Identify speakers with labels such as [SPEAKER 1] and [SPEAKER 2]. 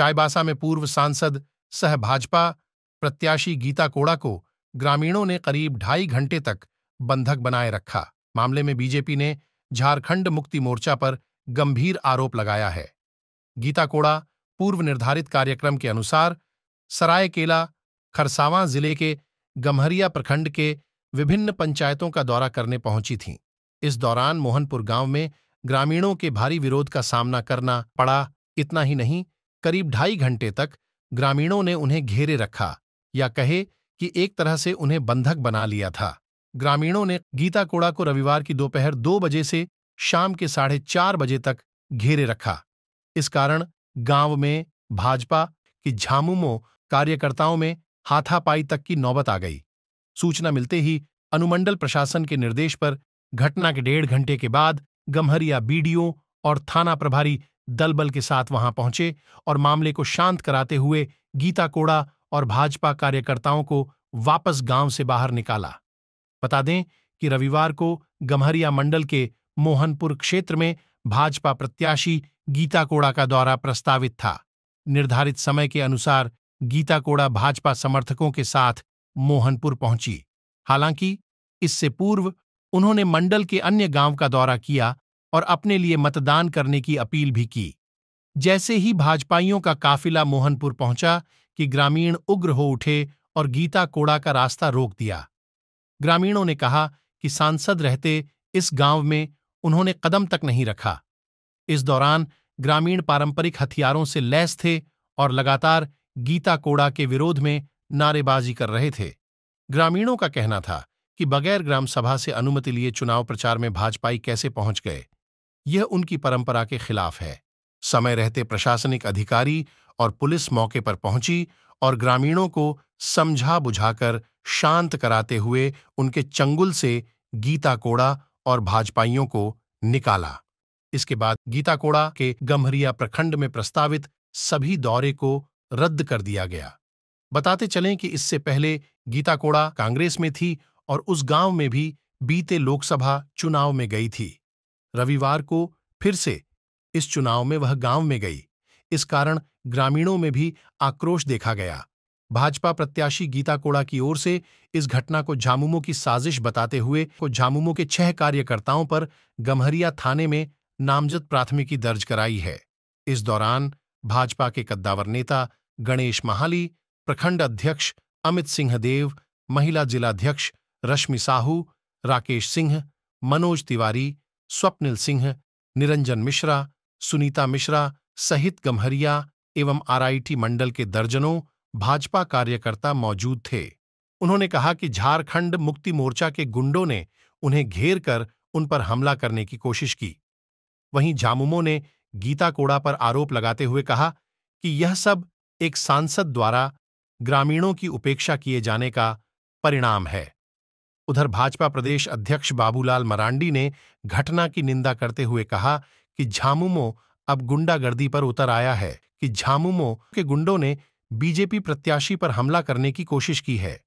[SPEAKER 1] चाईबासा में पूर्व सांसद सह भाजपा प्रत्याशी गीता कोड़ा को ग्रामीणों ने करीब ढाई घंटे तक बंधक बनाए रखा मामले में बीजेपी ने झारखंड मुक्ति मोर्चा पर गंभीर आरोप लगाया है गीता कोड़ा पूर्व निर्धारित कार्यक्रम के अनुसार सरायकेला खरसावां जिले के गम्हरिया प्रखंड के विभिन्न पंचायतों का दौरा करने पहुंची थीं इस दौरान मोहनपुर गांव में ग्रामीणों के भारी विरोध का सामना करना पड़ा इतना ही नहीं करीब ढाई घंटे तक ग्रामीणों ने उन्हें घेरे रखा या कहे कि एक तरह से उन्हें बंधक बना लिया था ग्रामीणों ने गीता कोड़ा को रविवार की दोपहर दो बजे से शाम के साढ़े चार बजे तक घेरे रखा इस कारण गांव में भाजपा की झामुमो कार्यकर्ताओं में हाथापाई तक की नौबत आ गई सूचना मिलते ही अनुमंडल प्रशासन के निर्देश पर घटना के डेढ़ घंटे के बाद गम्हरिया बीडीओ और थाना प्रभारी दलबल के साथ वहां पहुंचे और मामले को शांत कराते हुए गीता कोड़ा और भाजपा कार्यकर्ताओं को वापस गांव से बाहर निकाला बता दें कि रविवार को गम्हरिया मंडल के मोहनपुर क्षेत्र में भाजपा प्रत्याशी गीता कोड़ा का दौरा प्रस्तावित था निर्धारित समय के अनुसार गीता कोड़ा भाजपा समर्थकों के साथ मोहनपुर पहुंची हालांकि इससे पूर्व उन्होंने मंडल के अन्य गांव का दौरा किया और अपने लिए मतदान करने की अपील भी की जैसे ही भाजपाइयों का काफिला मोहनपुर पहुंचा कि ग्रामीण उग्र हो उठे और गीता कोड़ा का रास्ता रोक दिया ग्रामीणों ने कहा कि सांसद रहते इस गांव में उन्होंने कदम तक नहीं रखा इस दौरान ग्रामीण पारंपरिक हथियारों से लैस थे और लगातार गीता कोड़ा के विरोध में नारेबाजी कर रहे थे ग्रामीणों का कहना था कि बगैर ग्राम सभा से अनुमति लिए चुनाव प्रचार में भाजपाई कैसे पहुंच गए यह उनकी परंपरा के खिलाफ है समय रहते प्रशासनिक अधिकारी और पुलिस मौके पर पहुंची और ग्रामीणों को समझा बुझाकर शांत कराते हुए उनके चंगुल से गीता कोड़ा और भाजपाइयों को निकाला इसके बाद गीता कोड़ा के गम्हरिया प्रखंड में प्रस्तावित सभी दौरे को रद्द कर दिया गया बताते चलें कि इससे पहले गीता कोड़ा कांग्रेस में थी और उस गांव में भी बीते लोकसभा चुनाव में गई थी रविवार को फिर से इस चुनाव में वह गांव में गई इस कारण ग्रामीणों में भी आक्रोश देखा गया भाजपा प्रत्याशी गीता कोड़ा की ओर से इस घटना को झामुमो की साजिश बताते हुए को झामुमो के छह कार्यकर्ताओं पर गम्हरिया थाने में नामजद प्राथमिकी दर्ज कराई है इस दौरान भाजपा के कद्दावर नेता गणेश महाली प्रखंड अध्यक्ष अमित सिंह देव महिला जिलाध्यक्ष रश्मि साहू राकेश सिंह मनोज तिवारी स्वप्निल सिंह निरंजन मिश्रा सुनीता मिश्रा सहित गम्हरिया एवं आरआईटी मंडल के दर्जनों भाजपा कार्यकर्ता मौजूद थे उन्होंने कहा कि झारखंड मुक्ति मोर्चा के गुंडों ने उन्हें घेर कर उन पर हमला करने की कोशिश की वहीं झामुमो ने गीता कोड़ा पर आरोप लगाते हुए कहा कि यह सब एक सांसद द्वारा ग्रामीणों की उपेक्षा किए जाने का परिणाम है उधर भाजपा प्रदेश अध्यक्ष बाबूलाल मरांडी ने घटना की निंदा करते हुए कहा कि झामुमो अब गुंडागर्दी पर उतर आया है कि झामुमो के गुंडों ने बीजेपी प्रत्याशी पर हमला करने की कोशिश की है